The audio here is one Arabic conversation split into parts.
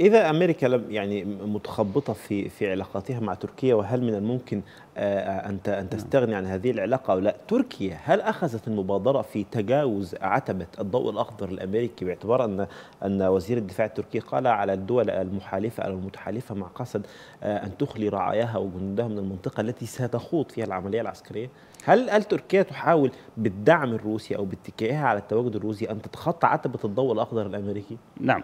إذا أمريكا لم يعني متخبطة في في علاقاتها مع تركيا وهل من الممكن آه، آه، أن أن نعم. تستغني عن هذه العلاقة أو لا؟ تركيا هل أخذت المبادرة في تجاوز عتبة الضوء الأخضر الأمريكي باعتبار أن أن وزير الدفاع التركي قال على الدول المحالفة أو المتحالفة مع قسد آه، أن تخلي رعاياها وجنودها من المنطقة التي ستخوض فيها العملية العسكرية؟ هل هل تركيا تحاول بالدعم الروسي أو باتكائها على التواجد الروسي أن تتخطى عتبة الضوء الأخضر الأمريكي؟ نعم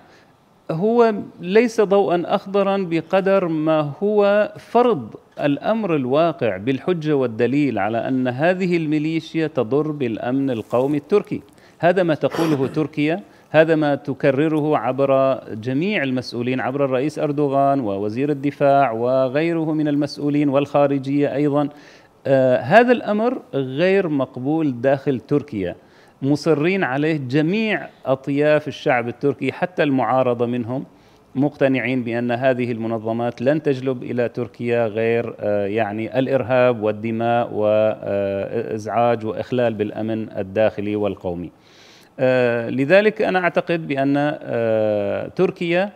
هو ليس ضوءا اخضرا بقدر ما هو فرض الامر الواقع بالحجه والدليل على ان هذه الميليشيا تضر بالامن القومي التركي هذا ما تقوله تركيا هذا ما تكرره عبر جميع المسؤولين عبر الرئيس اردوغان ووزير الدفاع وغيره من المسؤولين والخارجيه ايضا آه هذا الامر غير مقبول داخل تركيا مصرين عليه جميع اطياف الشعب التركي حتى المعارضه منهم مقتنعين بان هذه المنظمات لن تجلب الى تركيا غير آه، يعني الارهاب والدماء وازعاج واخلال بالامن الداخلي والقومي. آه، لذلك انا اعتقد بان آه، تركيا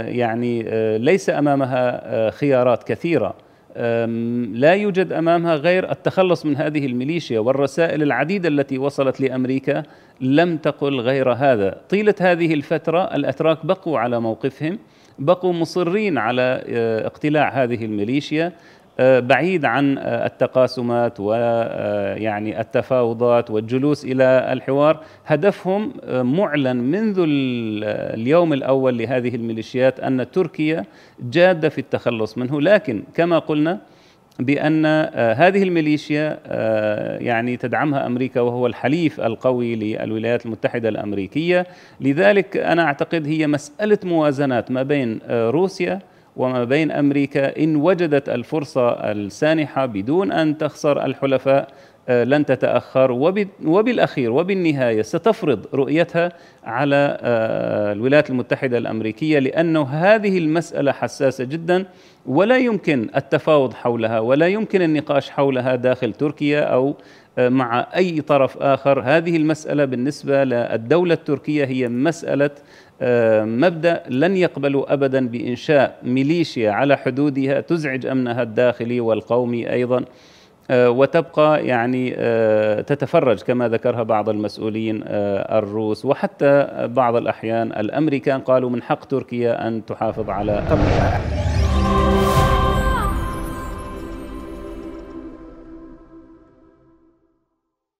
يعني ليس امامها خيارات كثيره لا يوجد امامها غير التخلص من هذه الميليشيا والرسائل العديده التي وصلت لامريكا لم تقل غير هذا، طيله هذه الفتره الاتراك بقوا على موقفهم، بقوا مصرين على آه، اقتلاع هذه الميليشيا، آه، بعيد عن آه، التقاسمات ويعني آه، التفاوضات والجلوس الى الحوار، هدفهم معلن منذ اليوم الاول لهذه الميليشيات ان تركيا جاده في التخلص منه، لكن كما قلنا بان هذه الميليشيا يعني تدعمها امريكا وهو الحليف القوي للولايات المتحده الامريكيه، لذلك انا اعتقد هي مساله موازنات ما بين روسيا وما بين امريكا ان وجدت الفرصه السانحه بدون ان تخسر الحلفاء آه، لن تتاخر وبالاخير وبالنهايه ستفرض رؤيتها على آه، الولايات المتحده الامريكيه لانه هذه المساله حساسه جدا ولا يمكن التفاوض حولها ولا يمكن النقاش حولها داخل تركيا او آه، مع اي طرف اخر هذه المساله بالنسبه للدوله التركيه هي مساله مبدا لن يقبلوا ابدا بانشاء ميليشيا على حدودها تزعج امنها الداخلي والقومي ايضا آه، وتبقى يعني آه، تتفرج كما ذكرها بعض المسؤولين آه، الروس وحتى بعض الأحيان الأمريكان قالوا من حق تركيا أن تحافظ على